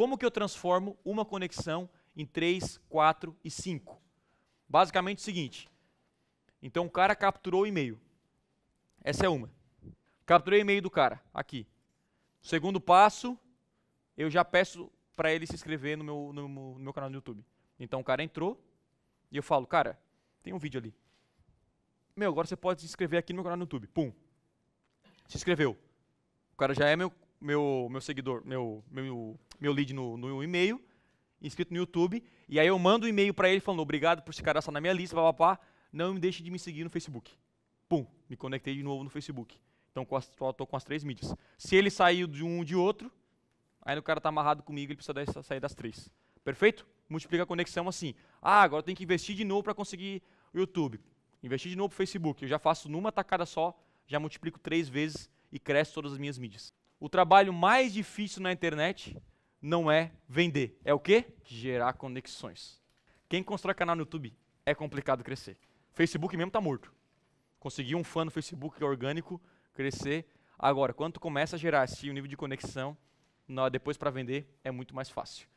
Como que eu transformo uma conexão em 3, 4 e 5? Basicamente é o seguinte. Então o cara capturou o e-mail. Essa é uma. Capturei o e-mail do cara, aqui. Segundo passo, eu já peço para ele se inscrever no meu, no, no meu canal no YouTube. Então o cara entrou e eu falo, cara, tem um vídeo ali. Meu, agora você pode se inscrever aqui no meu canal no YouTube. Pum. Se inscreveu. O cara já é meu meu, meu seguidor, meu, meu, meu lead no, no e-mail, inscrito no YouTube, e aí eu mando um e-mail para ele falando obrigado por se cadastrar na minha lista, papapá, não me deixe de me seguir no Facebook. Pum, me conectei de novo no Facebook. Então estou com as três mídias. Se ele saiu de um de outro, aí o cara está amarrado comigo, ele precisa sair das três. Perfeito? Multiplica a conexão assim. Ah, agora tem que investir de novo para conseguir o YouTube. Investir de novo para o Facebook. Eu já faço numa tacada só, já multiplico três vezes e cresce todas as minhas mídias. O trabalho mais difícil na internet não é vender, é o quê? Gerar conexões. Quem constrói canal no YouTube é complicado crescer. Facebook mesmo está morto. Conseguir um fã no Facebook orgânico crescer. Agora, quando tu começa a gerar assim o nível de conexão, depois para vender é muito mais fácil.